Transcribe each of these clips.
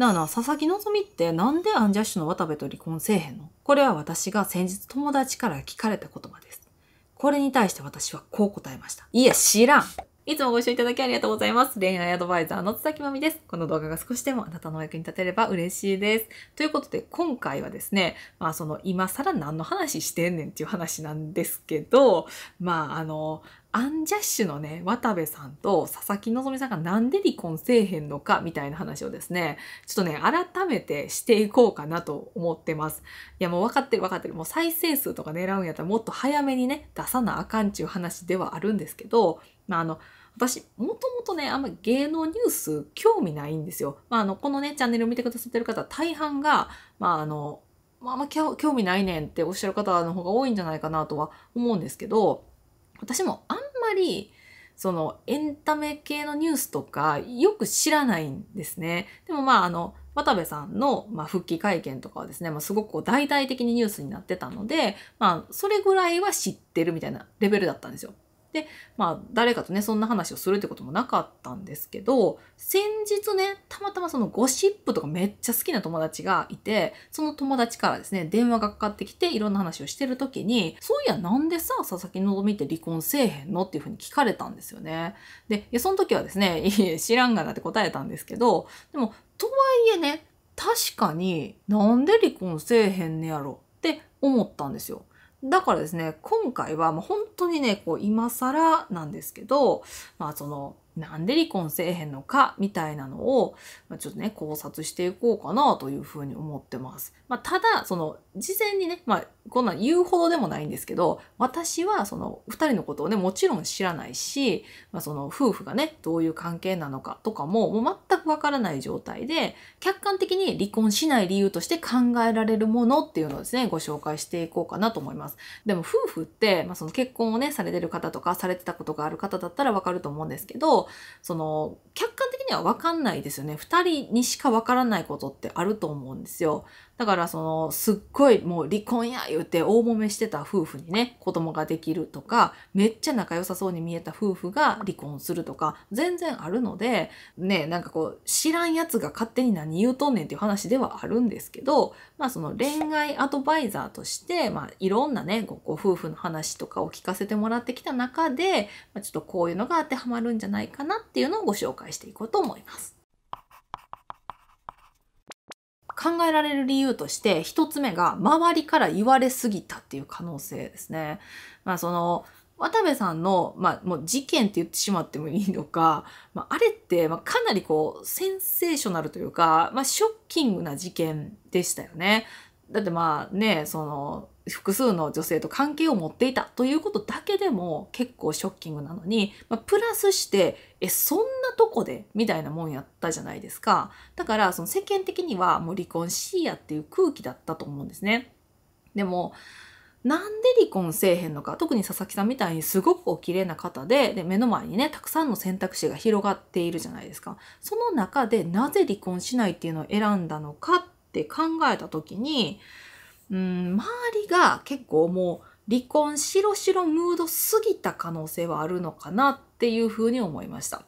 なあなあ、佐々木希ってなんでアンジャッシュの渡部と離婚せえへんのこれは私が先日友達から聞かれた言葉です。これに対して私はこう答えました。いや、知らんいつもご視聴いただきありがとうございます。恋愛アドバイザーの津崎まみです。この動画が少しでもあなたのお役に立てれば嬉しいです。ということで、今回はですね、まあその今更何の話してんねんっていう話なんですけど、まああの、アンジャッシュのね、渡部さんと佐々木希さんがなんで離婚せえへんのかみたいな話をですね、ちょっとね、改めてしていこうかなと思ってます。いや、もう分かってる分かってる。もう再生数とか狙うんやったらもっと早めにね、出さなあかんちゅう話ではあるんですけど、まあ、あの、私、もともとね、あんま芸能ニュース興味ないんですよ。まあ、あの、このね、チャンネルを見てくださってる方、大半が、まあ、あの、まあ、あんま興味ないねんっておっしゃる方の方が多いんじゃないかなとは思うんですけど、私もあんまり、そのエンタメ系のニュースとかよく知らないんですね。でもまああの渡部さんの、まあ、復帰会見とかはですね、まあ、すごくこう大々的にニュースになってたので、まあ、それぐらいは知ってるみたいなレベルだったんですよ。で、まあ、誰かとね、そんな話をするってこともなかったんですけど、先日ね、たまたまそのゴシップとかめっちゃ好きな友達がいて、その友達からですね、電話がかかってきて、いろんな話をしてる時に、そういや、なんでさ、佐々木希って離婚せえへんのっていうふうに聞かれたんですよね。で、いや、その時はですね、いえ、知らんがなって答えたんですけど、でも、とはいえね、確かになんで離婚せえへんねやろ思ったんですよ。だからですね、今回は、ま本当にね、こう今更なんですけど、まあそのなんで離婚せえへんのかみたいなのを、まあ、ちょっとね、考察していこうかなというふうに思ってます。まあ、ただ、その、事前にね、まあ、こんなん言うほどでもないんですけど、私はその、二人のことをね、もちろん知らないし、まあ、その、夫婦がね、どういう関係なのかとかも、もう全くわからない状態で、客観的に離婚しない理由として考えられるものっていうのをですね、ご紹介していこうかなと思います。でも、夫婦って、まあ、その結婚をね、されてる方とか、されてたことがある方だったらわかると思うんですけど、その客観的には分かんないですよね2人にしか分からないことってあると思うんですよだからそのすっごいもう離婚や言うて大揉めしてた夫婦にね子供ができるとかめっちゃ仲良さそうに見えた夫婦が離婚するとか全然あるのでねなんかこう知らんやつが勝手に何言うとんねんっていう話ではあるんですけどまあその恋愛アドバイザーとして、まあ、いろんなねご夫婦の話とかを聞かせてもらってきた中で、まあ、ちょっとこういうのが当てはまるんじゃないかかなっていうのをご紹介していこうと思います。考えられる理由として一つ目が周りから言われすぎたっていう可能性ですね。まあその渡部さんの、まあ、もう事件って言ってしまってもいいのか、まあ、あれって、まあ、かなりこうセンセーショナルというか、まあ、ショッキングな事件でしたよね。だってまあねその複数の女性と関係を持っていたということだけでも結構ショッキングなのに、まあ、プラスしてえそんなとこでみたいなもんやったじゃないですかだからその世間的にはもう離婚しいやっていう空気だったと思うんですねでもなんで離婚せえへんのか特に佐々木さんみたいにすごくお綺麗な方でで目の前にねたくさんの選択肢が広がっているじゃないですかその中でなぜ離婚しないっていうのを選んだのかって考えた時にうん、周りが結構もう離婚しろしろムード過ぎた可能性はあるのかなっていうふうに思いました。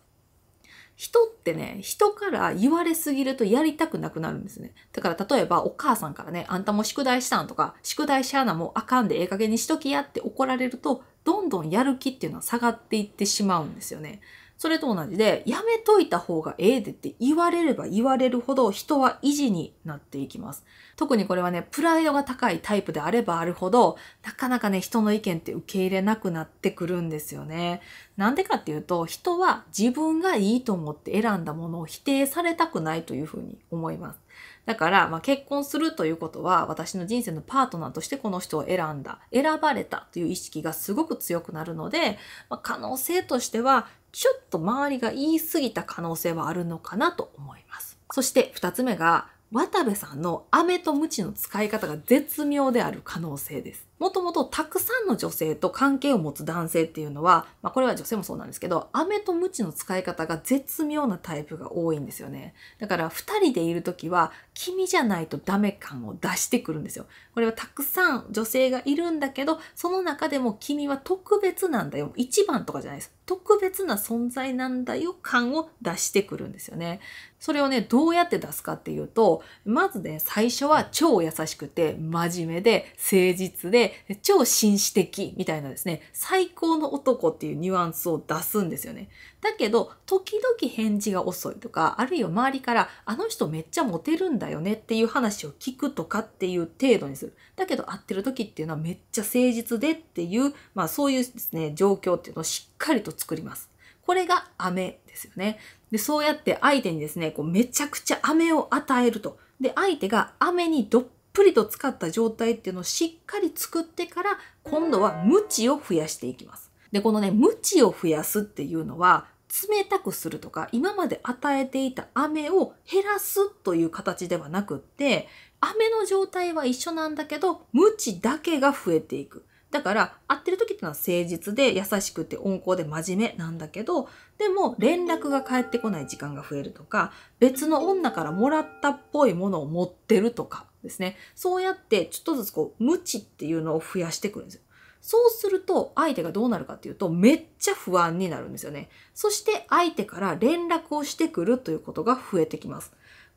人ってね、人から言われすぎるとやりたくなくなるんですね。だから例えばお母さんからね、あんたも宿題したんとか、宿題しゃあなもうあかんでええ加減にしときやって怒られると、どんどんやる気っていうのは下がっていってしまうんですよね。それと同じで、やめといた方がええでって言われれば言われるほど人は維持になっていきます。特にこれはね、プライドが高いタイプであればあるほど、なかなかね、人の意見って受け入れなくなってくるんですよね。なんでかっていうと、人は自分がいいと思って選んだものを否定されたくないというふうに思います。だから、まあ、結婚するということは、私の人生のパートナーとしてこの人を選んだ、選ばれたという意識がすごく強くなるので、まあ、可能性としては、ちょっと周りが言い過ぎた可能性はあるのかなと思います。そして2つ目が、渡部さんの飴と鞭の使い方が絶妙である可能性です。もともとたくさんの女性と関係を持つ男性っていうのは、まあ、これは女性もそうなんですけど、飴と鞭の使い方が絶妙なタイプが多いんですよね。だから2人でいる時は、君じゃないとダメ感を出してくるんですよ。これはたくさん女性がいるんだけど、その中でも君は特別なんだよ。一番とかじゃないです。特別な存在なんだよ感を出してくるんですよね。それをね、どうやって出すかっていうと、まずね、最初は超優しくて、真面目で、誠実で、で、超紳士的みたいなですね、最高の男っていうニュアンスを出すんですよね。だけど、時々返事が遅いとか、あるいは周りから、あの人めっちゃモテるんだよねっていう話を聞くとかっていう程度にする。だけど、会ってる時っていうのはめっちゃ誠実でっていう、まあそういうですね、状況っていうのをしっかりと作ります。これが飴ですよね。で、そうやって相手にですね、こうめちゃくちゃ飴を与えると。で、相手が飴にどっぷりと使った状態っていうのをしっかり作ってから、今度は無知を増やしていきます。で、このね、無知を増やすっていうのは、冷たくするとか、今まで与えていた飴を減らすという形ではなくって、飴の状態は一緒なんだけど、無知だけが増えていく。だから、会ってる時ってのは誠実で優しくて温厚で真面目なんだけど、でも連絡が返ってこない時間が増えるとか、別の女からもらったっぽいものを持ってるとかですね。そうやってちょっとずつこう、無知っていうのを増やしてくるんですよ。そうすると相手がどうなるかっていうとめっちゃ不安になるんですよね。そして相手から連絡をしてくるということが増えてきます。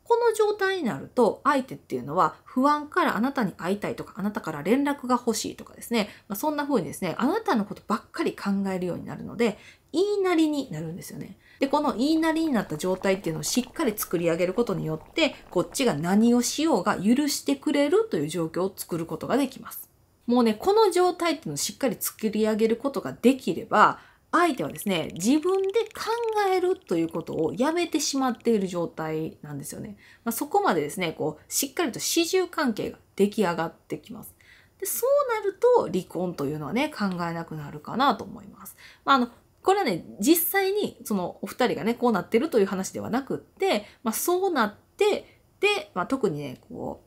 この状態になると、相手っていうのは不安からあなたに会いたいとか、あなたから連絡が欲しいとかですね、まあ、そんな風にですね、あなたのことばっかり考えるようになるので、言いなりになるんですよね。で、この言いなりになった状態っていうのをしっかり作り上げることによって、こっちが何をしようが許してくれるという状況を作ることができます。もうね、この状態っていうのをしっかり作り上げることができれば、相手はですね自分で考えるということをやめてしまっている状態なんですよね。まあ、そこまでですねこうしっかりと始終関係が出来上がってきます。でそうなると離婚というのはね考えなくなるかなと思います。まあ、あのこれはね実際にそのお二人がねこうなってるという話ではなくって、まあ、そうなってで、まあ、特にねこ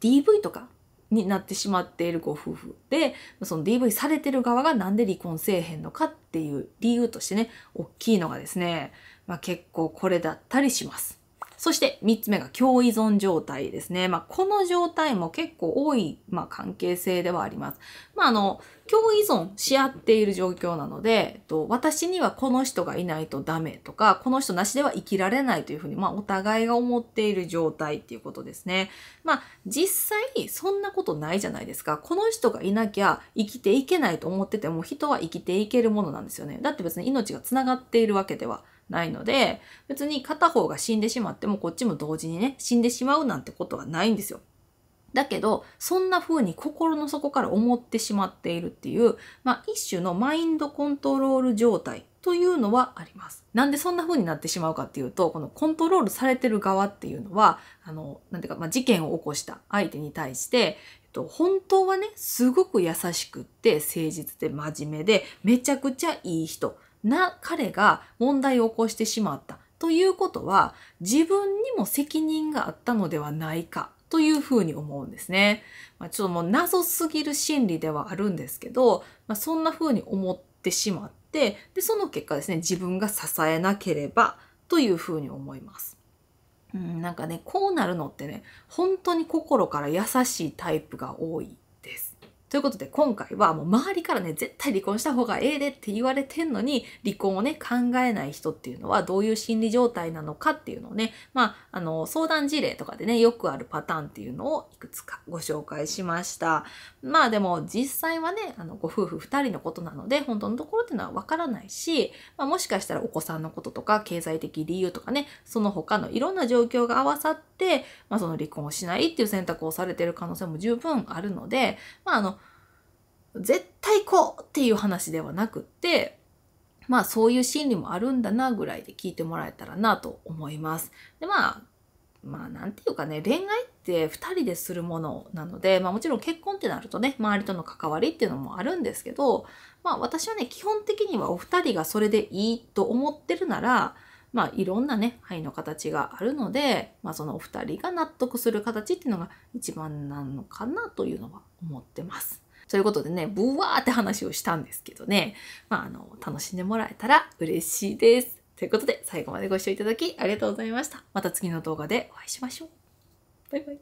う DV とかになってしまっているご夫婦で、その DV されてる側が何で離婚せえへんのかっていう理由としてね、大きいのがですね、まあ、結構これだったりします。そして3つ目が共依存状態ですね。まあ、この状態も結構多い、まあ、関係性ではあります。まあ、あの、共依存し合っている状況なので、と私にはこの人がいないとダメとか、この人なしでは生きられないというふうに、まあ、お互いが思っている状態っていうことですね。まあ、実際、そんなことないじゃないですか。この人がいなきゃ生きていけないと思ってても、人は生きていけるものなんですよね。だって別に命が繋がっているわけではないので、別に片方が死んでしまってもこっちも同時にね、死んでしまうなんてことはないんですよ。だけど、そんな風に心の底から思ってしまっているっていう、まあ一種のマインドコントロール状態というのはあります。なんでそんな風になってしまうかっていうと、このコントロールされてる側っていうのは、あの、なんていうか、まあ、事件を起こした相手に対して、えっと、本当はね、すごく優しくって、誠実で真面目で、めちゃくちゃいい人。な、彼が問題を起こしてしまった。ということは、自分にも責任があったのではないかというふうに思うんですね。まあ、ちょっともう謎すぎる心理ではあるんですけど、まあ、そんなふうに思ってしまって、で、その結果ですね、自分が支えなければというふうに思います。うん、なんかね、こうなるのってね、本当に心から優しいタイプが多いということで今回はもう周りからね、絶対離婚した方がええでって言われてんのに、離婚をね、考えない人っていうのはどういう心理状態なのかっていうのをね、まあ、あの、相談事例とかでね、よくあるパターンっていうのをいくつかご紹介しました。まあでも実際はね、あの、ご夫婦2人のことなので、本当のところっていうのはわからないし、まあ、もしかしたらお子さんのこととか、経済的理由とかね、その他のいろんな状況が合わさって、まあその離婚をしないっていう選択をされてる可能性も十分あるので、まああの、絶対こうっていう話ではなくって、まあそういう心理もあるんだなぐらいで聞いてもらえたらなと思います。でまあ、まあなんていうかね、恋愛って2人でするものなので、まあもちろん結婚ってなるとね、周りとの関わりっていうのもあるんですけど、まあ私はね、基本的にはお二人がそれでいいと思ってるなら、まあいろんなね、愛の形があるので、まあそのお二人が納得する形っていうのが一番なのかなというのは思ってます。そういうことでね、ブワーって話をしたんですけどね。まあ、あの、楽しんでもらえたら嬉しいです。ということで、最後までご視聴いただきありがとうございました。また次の動画でお会いしましょう。バイバイ。